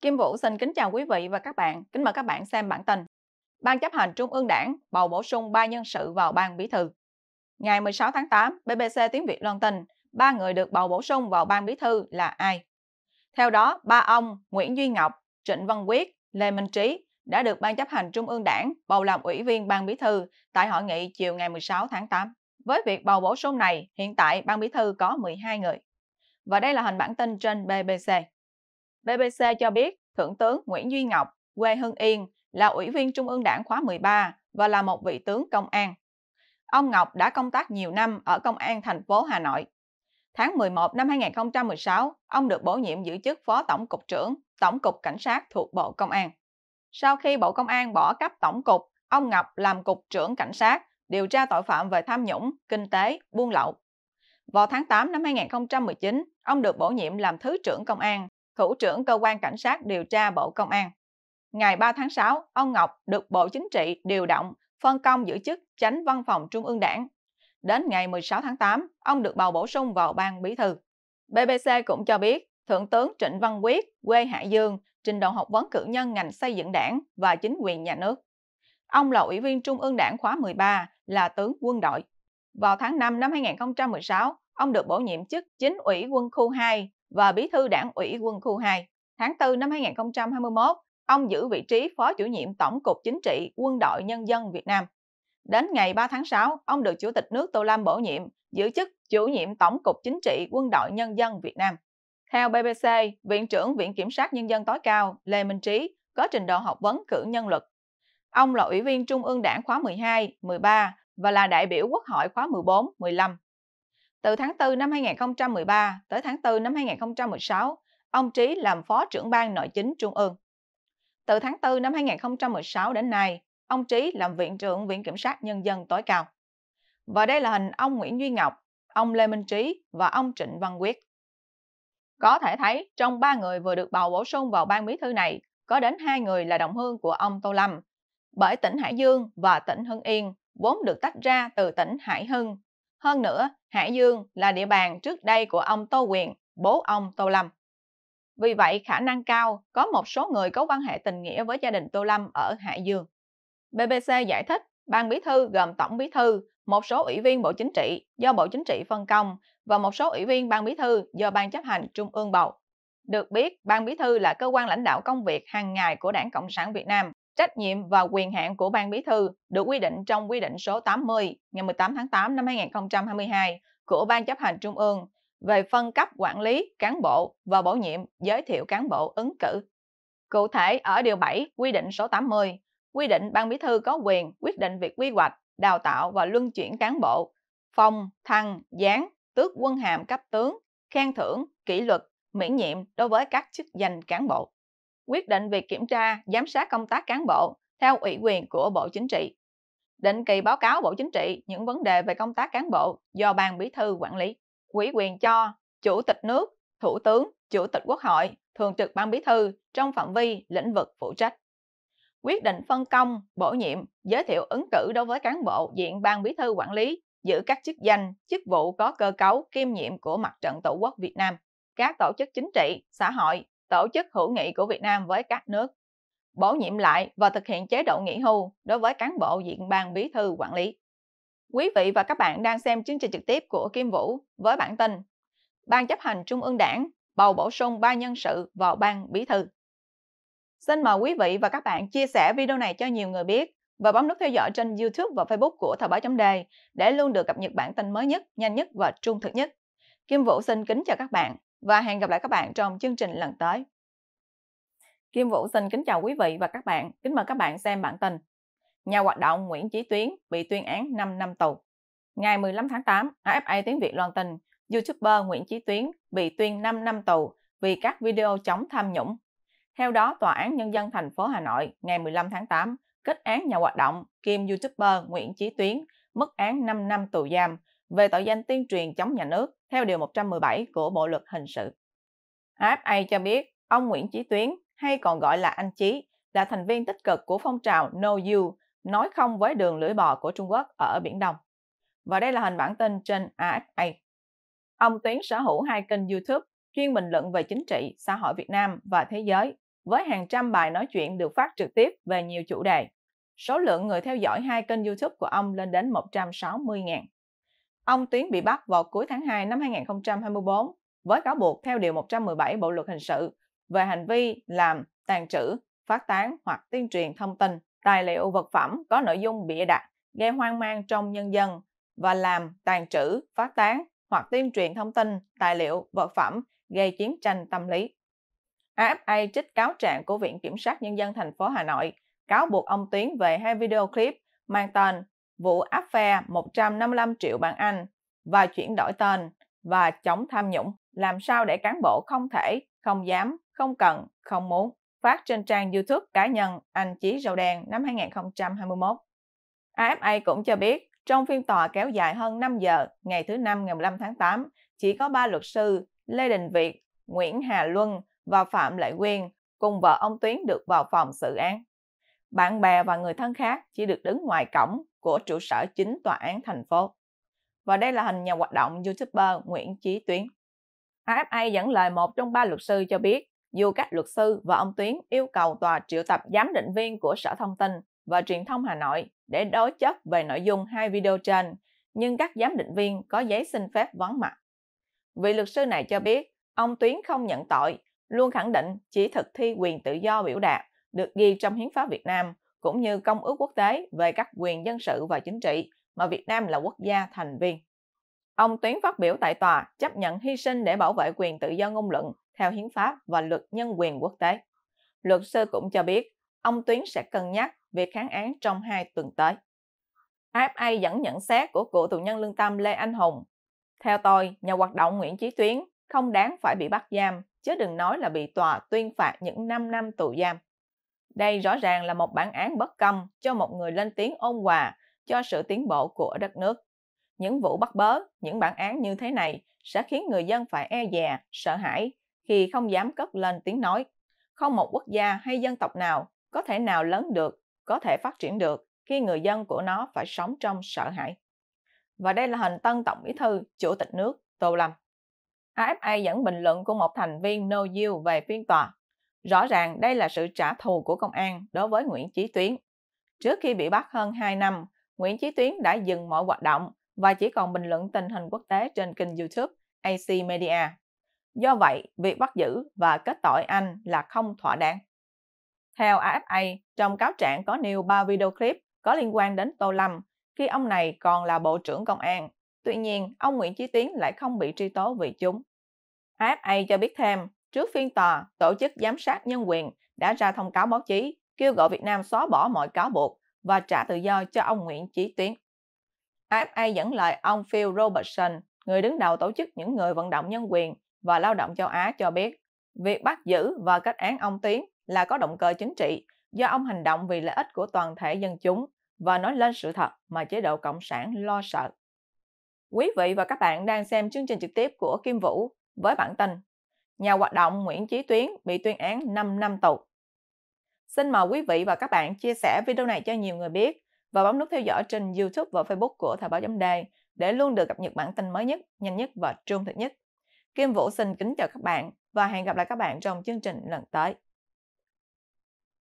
Kim Vũ xin kính chào quý vị và các bạn. Kính mời các bạn xem bản tin. Ban chấp hành Trung ương Đảng bầu bổ sung 3 nhân sự vào ban bí thư. Ngày 16 tháng 8, BBC tiếng Việt loan tin, ba người được bầu bổ sung vào ban bí thư là ai? Theo đó, ba ông Nguyễn Duy Ngọc, Trịnh Văn Quyết, Lê Minh Trí đã được Ban chấp hành Trung ương Đảng bầu làm ủy viên ban bí thư tại hội nghị chiều ngày 16 tháng 8. Với việc bầu bổ sung này, hiện tại ban bí thư có 12 người. Và đây là hình bản tin trên BBC. BBC cho biết Thượng tướng Nguyễn Duy Ngọc, quê Hưng Yên, là Ủy viên Trung ương Đảng khóa 13 và là một vị tướng công an. Ông Ngọc đã công tác nhiều năm ở Công an thành phố Hà Nội. Tháng 11 năm 2016, ông được bổ nhiệm giữ chức Phó Tổng cục trưởng Tổng cục Cảnh sát thuộc Bộ Công an. Sau khi Bộ Công an bỏ cấp Tổng cục, ông Ngọc làm Cục trưởng Cảnh sát điều tra tội phạm về tham nhũng, kinh tế, buôn lậu. Vào tháng 8 năm 2019, ông được bổ nhiệm làm Thứ trưởng Công an Thủ trưởng Cơ quan Cảnh sát điều tra Bộ Công an. Ngày 3 tháng 6, ông Ngọc được Bộ Chính trị điều động, phân công giữ chức tránh văn phòng Trung ương Đảng. Đến ngày 16 tháng 8, ông được bầu bổ sung vào ban bí thư. BBC cũng cho biết, Thượng tướng Trịnh Văn Quyết, quê Hải Dương, trình độ học vấn cử nhân ngành xây dựng đảng và chính quyền nhà nước. Ông là Ủy viên Trung ương Đảng khóa 13, là tướng quân đội. Vào tháng 5 năm 2016, ông được bổ nhiệm chức chính ủy quân khu 2 và bí thư đảng ủy quân khu 2. Tháng 4 năm 2021, ông giữ vị trí phó chủ nhiệm Tổng cục Chính trị Quân đội Nhân dân Việt Nam. Đến ngày 3 tháng 6, ông được Chủ tịch nước Tô Lâm bổ nhiệm giữ chức chủ nhiệm Tổng cục Chính trị Quân đội Nhân dân Việt Nam. Theo BBC, Viện trưởng Viện Kiểm sát Nhân dân tối cao Lê Minh Trí có trình độ học vấn cử nhân luật. Ông là Ủy viên Trung ương Đảng khóa 12, 13 và là đại biểu Quốc hội khóa 14, 15. Từ tháng 4 năm 2013 tới tháng 4 năm 2016, ông Trí làm Phó trưởng ban Nội chính Trung ương. Từ tháng 4 năm 2016 đến nay, ông Trí làm Viện trưởng Viện Kiểm sát Nhân dân tối cao. Và đây là hình ông Nguyễn Duy Ngọc, ông Lê Minh Trí và ông Trịnh Văn Quyết. Có thể thấy, trong ba người vừa được bầu bổ sung vào ban bí thư này, có đến hai người là đồng hương của ông Tô Lâm, bởi tỉnh Hải Dương và tỉnh Hưng Yên vốn được tách ra từ tỉnh Hải Hưng. Hơn nữa, Hải Dương là địa bàn trước đây của ông Tô Quyền, bố ông Tô Lâm. Vì vậy khả năng cao có một số người có quan hệ tình nghĩa với gia đình Tô Lâm ở Hải Dương. BBC giải thích Ban Bí thư gồm Tổng Bí thư, một số ủy viên Bộ Chính trị do Bộ Chính trị phân công và một số ủy viên Ban Bí thư do Ban chấp hành Trung ương bầu. Được biết, Ban Bí thư là cơ quan lãnh đạo công việc hàng ngày của Đảng Cộng sản Việt Nam, trách nhiệm và quyền hạn của ban bí thư được quy định trong quy định số 80 ngày 18 tháng 8 năm 2022 của Ban chấp hành Trung ương về phân cấp quản lý cán bộ và bổ nhiệm giới thiệu cán bộ ứng cử. Cụ thể ở điều 7 quy định số 80, quy định ban bí thư có quyền quyết định việc quy hoạch, đào tạo và luân chuyển cán bộ, phong, thăng, giáng, tước quân hàm cấp tướng, khen thưởng, kỷ luật, miễn nhiệm đối với các chức danh cán bộ quyết định việc kiểm tra, giám sát công tác cán bộ theo ủy quyền của Bộ Chính trị. Định kỳ báo cáo Bộ Chính trị những vấn đề về công tác cán bộ do Ban Bí thư quản lý, ủy quyền cho Chủ tịch nước, Thủ tướng, Chủ tịch Quốc hội, Thường trực Ban Bí thư trong phạm vi lĩnh vực phụ trách. Quyết định phân công, bổ nhiệm, giới thiệu ứng cử đối với cán bộ diện Ban Bí thư quản lý giữ các chức danh, chức vụ có cơ cấu kiêm nhiệm của mặt trận Tổ quốc Việt Nam, các tổ chức chính trị, xã hội, tổ chức hữu nghị của Việt Nam với các nước, bổ nhiệm lại và thực hiện chế độ nghỉ hưu đối với cán bộ diện ban bí thư quản lý. Quý vị và các bạn đang xem chương trình trực tiếp của Kim Vũ với bản tin Ban chấp hành Trung ương Đảng bầu bổ sung ba nhân sự vào ban bí thư. Xin mời quý vị và các bạn chia sẻ video này cho nhiều người biết và bấm nút theo dõi trên YouTube và Facebook của Thời báo chấm đề để luôn được cập nhật bản tin mới nhất, nhanh nhất và trung thực nhất. Kim Vũ xin kính chào các bạn và hẹn gặp lại các bạn trong chương trình lần tới. Kim Vũ xin kính chào quý vị và các bạn, kính mời các bạn xem bản tin. Nhà hoạt động Nguyễn Chí Tuyến bị tuyên án 5 năm tù. Ngày 15 tháng 8, AFA tiếng Việt loan tin, YouTuber Nguyễn Chí Tuyến bị tuyên 5 năm tù vì các video chống tham nhũng. Theo đó, Tòa án Nhân dân thành phố Hà Nội ngày 15 tháng 8 kết án nhà hoạt động kim YouTuber Nguyễn Chí Tuyến mức án 5 năm tù giam về tội danh tuyên truyền chống nhà nước theo Điều 117 của Bộ Luật Hình sự. AFA cho biết ông Nguyễn Chí Tuyến hay còn gọi là anh Chí là thành viên tích cực của phong trào No You nói không với đường lưỡi bò của Trung Quốc ở Biển Đông. Và đây là hình bản tin trên AFA. Ông Tuyến sở hữu hai kênh YouTube chuyên bình luận về chính trị, xã hội Việt Nam và thế giới, với hàng trăm bài nói chuyện được phát trực tiếp về nhiều chủ đề. Số lượng người theo dõi hai kênh YouTube của ông lên đến 160.000. Ông Tuyến bị bắt vào cuối tháng 2 năm 2024 với cáo buộc theo Điều 117 Bộ Luật Hình sự về hành vi làm, tàn trữ, phát tán hoặc tuyên truyền thông tin, tài liệu vật phẩm có nội dung bịa đặt, gây hoang mang trong nhân dân và làm, tàn trữ, phát tán hoặc tuyên truyền thông tin, tài liệu, vật phẩm gây chiến tranh tâm lý. AFA trích cáo trạng của Viện Kiểm sát Nhân dân thành phố Hà Nội cáo buộc ông Tuyến về hai video clip mang tên vụ áp phe 155 triệu bảng Anh và chuyển đổi tên và chống tham nhũng. Làm sao để cán bộ không thể, không dám, không cần, không muốn. Phát trên trang YouTube cá nhân Anh Chí Râu Đen năm 2021. AFA cũng cho biết, trong phiên tòa kéo dài hơn 5 giờ ngày thứ Năm ngày 15 tháng 8, chỉ có ba luật sư Lê Đình Việt, Nguyễn Hà Luân và Phạm Lệ Quyên cùng vợ ông Tuyến được vào phòng xử án. Bạn bè và người thân khác chỉ được đứng ngoài cổng của trụ sở chính tòa án thành phố. Và đây là hình nhà hoạt động YouTuber Nguyễn Chí Tuyến. AFA dẫn lời một trong ba luật sư cho biết, dù các luật sư và ông Tuyến yêu cầu tòa triệu tập giám định viên của Sở Thông tin và Truyền thông Hà Nội để đối chất về nội dung hai video trên, nhưng các giám định viên có giấy xin phép vắng mặt. Vị luật sư này cho biết, ông Tuyến không nhận tội, luôn khẳng định chỉ thực thi quyền tự do biểu đạt được ghi trong hiến pháp Việt Nam cũng như Công ước quốc tế về các quyền dân sự và chính trị mà Việt Nam là quốc gia thành viên. Ông Tuyến phát biểu tại tòa chấp nhận hy sinh để bảo vệ quyền tự do ngôn luận theo hiến pháp và luật nhân quyền quốc tế. Luật sư cũng cho biết ông Tuyến sẽ cân nhắc việc kháng án trong hai tuần tới. AFA dẫn nhận xét của cựu tù nhân lương tâm Lê Anh Hùng. Theo tôi, nhà hoạt động Nguyễn Chí Tuyến không đáng phải bị bắt giam, chứ đừng nói là bị tòa tuyên phạt những 5 năm tù giam. Đây rõ ràng là một bản án bất công cho một người lên tiếng ôn hòa cho sự tiến bộ của đất nước. Những vụ bắt bớ, những bản án như thế này sẽ khiến người dân phải e dè, sợ hãi khi không dám cất lên tiếng nói. Không một quốc gia hay dân tộc nào có thể nào lớn được, có thể phát triển được khi người dân của nó phải sống trong sợ hãi. Và đây là hình tân Tổng Bí Thư, Chủ tịch nước Tô Lâm. AFA dẫn bình luận của một thành viên No Yield về phiên tòa Rõ ràng đây là sự trả thù của công an đối với Nguyễn Chí Tuyến. Trước khi bị bắt hơn 2 năm, Nguyễn Chí Tuyến đã dừng mọi hoạt động và chỉ còn bình luận tình hình quốc tế trên kênh YouTube AC Media. Do vậy, việc bắt giữ và kết tội anh là không thỏa đáng. Theo AFA, trong cáo trạng có nêu 3 video clip có liên quan đến Tô Lâm khi ông này còn là Bộ trưởng Công an. Tuy nhiên, ông Nguyễn Chí Tuyến lại không bị truy tố vì chúng. AFA cho biết thêm, Trước phiên tòa, Tổ chức Giám sát Nhân quyền đã ra thông cáo báo chí kêu gọi Việt Nam xóa bỏ mọi cáo buộc và trả tự do cho ông Nguyễn Chí Tuyến. AFA dẫn lời ông Phil Robertson, người đứng đầu tổ chức những người vận động nhân quyền và lao động châu Á cho biết, việc bắt giữ và kết án ông Tuyến là có động cơ chính trị do ông hành động vì lợi ích của toàn thể dân chúng và nói lên sự thật mà chế độ Cộng sản lo sợ. Quý vị và các bạn đang xem chương trình trực tiếp của Kim Vũ với bản tin nhà hoạt động Nguyễn Chí Tuyến bị tuyên án 5 năm tù. Xin mời quý vị và các bạn chia sẻ video này cho nhiều người biết và bấm nút theo dõi trên YouTube và Facebook của Thời báo chấm đề để luôn được cập nhật bản tin mới nhất, nhanh nhất và trung thực nhất. Kim Vũ xin kính chào các bạn và hẹn gặp lại các bạn trong chương trình lần tới.